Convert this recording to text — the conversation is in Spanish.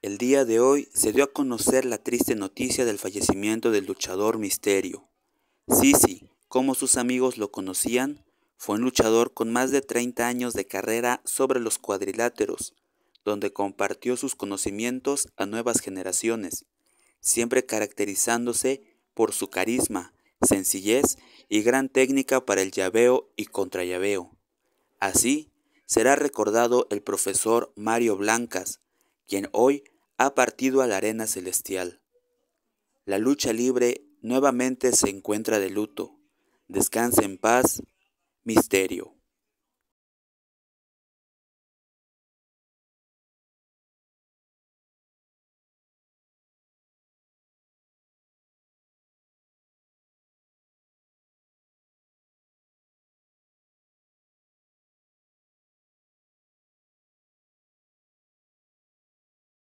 El día de hoy se dio a conocer la triste noticia del fallecimiento del luchador Misterio. Sisi, como sus amigos lo conocían, fue un luchador con más de 30 años de carrera sobre los cuadriláteros, donde compartió sus conocimientos a nuevas generaciones, siempre caracterizándose por su carisma, sencillez y gran técnica para el llaveo y contrallaveo. Así, será recordado el profesor Mario Blancas, quien hoy ha partido a la arena celestial. La lucha libre nuevamente se encuentra de luto. Descansa en paz, misterio.